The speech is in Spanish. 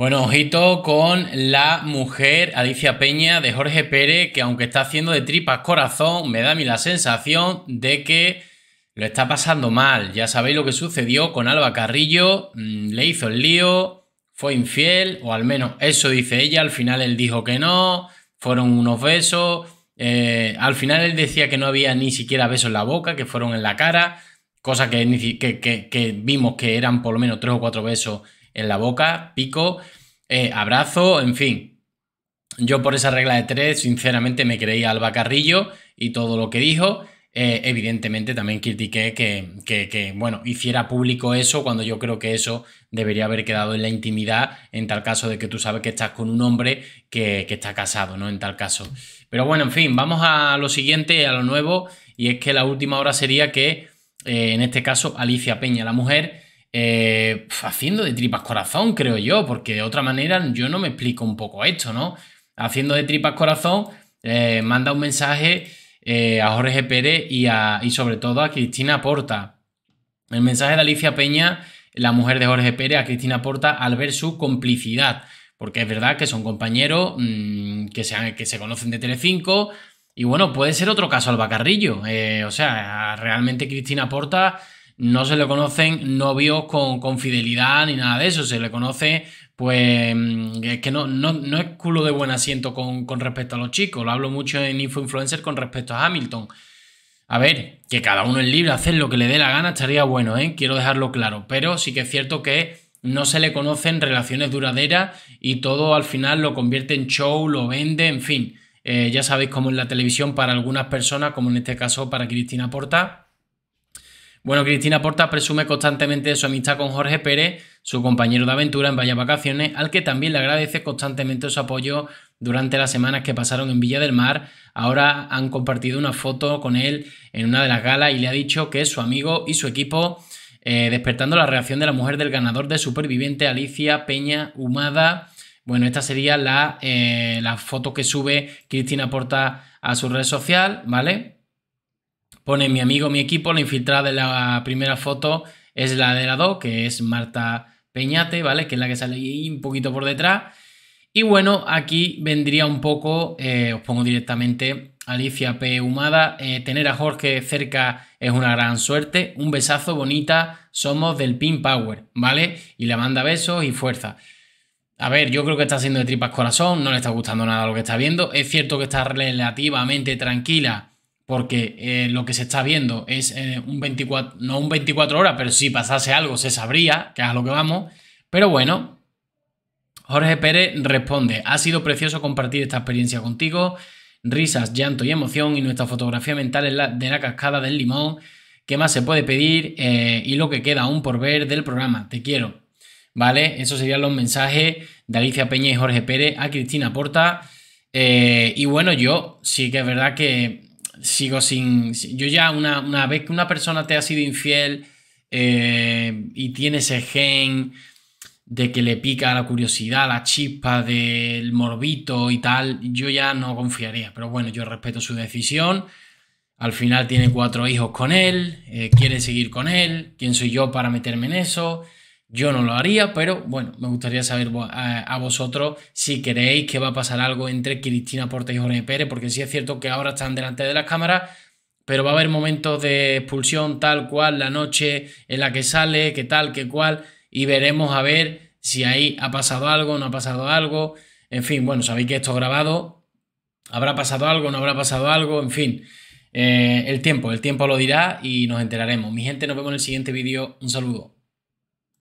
Bueno, ojito con la mujer Alicia Peña de Jorge Pérez, que aunque está haciendo de tripas corazón, me da a mí la sensación de que lo está pasando mal. Ya sabéis lo que sucedió con Alba Carrillo, mm, le hizo el lío, fue infiel, o al menos eso dice ella, al final él dijo que no, fueron unos besos, eh, al final él decía que no había ni siquiera besos en la boca, que fueron en la cara, cosa que vimos que eran por lo menos tres o cuatro besos en la boca, pico, eh, abrazo, en fin. Yo por esa regla de tres, sinceramente, me creía al Carrillo y todo lo que dijo. Eh, evidentemente también critiqué que, bueno, hiciera público eso cuando yo creo que eso debería haber quedado en la intimidad en tal caso de que tú sabes que estás con un hombre que, está casado, ¿no? En tal caso. Pero bueno, en fin, vamos a lo siguiente, a lo nuevo, y es que la última hora sería que, eh, en este caso, Alicia Peña, la mujer, eh, haciendo de tripas corazón, creo yo, porque de otra manera yo no me explico un poco esto, ¿no? Haciendo de tripas corazón, eh, manda un mensaje eh, a Jorge Pérez y, a, y sobre todo a Cristina Porta. El mensaje de Alicia Peña, la mujer de Jorge Pérez, a Cristina Porta al ver su complicidad, porque es verdad que son compañeros mm, que, se, que se conocen de Telecinco, y bueno, puede ser otro caso al Bacarrillo. o sea, realmente Cristina Porta no se le conocen novios con, fidelidad ni nada de eso, se le conoce, pues, mm, es que no, no, es culo de buen asiento con, respecto a los chicos, lo hablo mucho en Info Influencer con respecto a Hamilton. A ver, que cada uno es libre hacer lo que le dé la gana, estaría bueno, ¿eh? quiero dejarlo claro, pero sí que es cierto que no se le conocen relaciones duraderas y todo al final lo convierte en show, lo vende, en fin. Eh, ya sabéis cómo en la televisión para algunas personas, como en este caso para Cristina Porta, bueno, Cristina Porta presume constantemente de su amistad con Jorge Pérez, su compañero de aventura en varias Vacaciones, al que también le agradece constantemente su apoyo durante las semanas que pasaron en Villa del Mar. Ahora han compartido una foto con él en una de las galas y le ha dicho que es su amigo y su equipo, eh, despertando la reacción de la mujer del ganador de Superviviente, Alicia Peña Humada. Bueno, esta sería la, eh, la foto que sube Cristina Porta a su red social, ¿vale? Pone mi amigo, mi equipo, la infiltrada de la primera foto es la de la 2, que es Marta Peñate, ¿vale? Que es la que sale ahí un poquito por detrás. Y bueno, aquí vendría un poco, eh, os pongo directamente Alicia P. Humada, eh, tener a Jorge cerca es una gran suerte, un besazo bonita, somos del Pin Power, ¿vale? Y le manda besos y fuerza. A ver, yo creo que está haciendo de tripas corazón, no le está gustando nada lo que está viendo, es cierto que está relativamente tranquila porque eh, lo que se está viendo es eh, un 24, no un 24 horas, pero si pasase algo se sabría, que es a lo que vamos. Pero bueno, Jorge Pérez responde, ha sido precioso compartir esta experiencia contigo, risas, llanto y emoción y nuestra fotografía mental es la, de la cascada del limón. ¿Qué más se puede pedir eh, y lo que queda aún por ver del programa? Te quiero. ¿Vale? Esos serían los mensajes de Alicia Peña y Jorge Pérez a Cristina Porta. y bueno, yo sí que es verdad que sigo sin. Yo ya, una, vez que una persona te ha sido infiel eh, y tiene ese gen de que le pica la curiosidad, la chispa del morbito y tal, yo ya no confiaría. Pero bueno, yo respeto su decisión. Al final tiene cuatro hijos con él, eh, quiere seguir con él. ¿Quién soy yo para meterme en eso? Yo no lo haría, pero bueno, me gustaría saber a, vosotros si queréis que va a pasar algo entre Cristina Porta y Jorge Pérez, porque sí es cierto que ahora están delante de las cámaras, pero va a haber momentos de expulsión tal cual, la noche en la que sale, qué tal, qué cual, y veremos a ver si ahí ha pasado algo, no ha pasado algo. En fin, bueno, sabéis que esto grabado, habrá pasado algo, no habrá pasado algo, en fin. Eh, el tiempo, el tiempo lo dirá y nos enteraremos. Mi gente, nos vemos en el siguiente vídeo. Un saludo.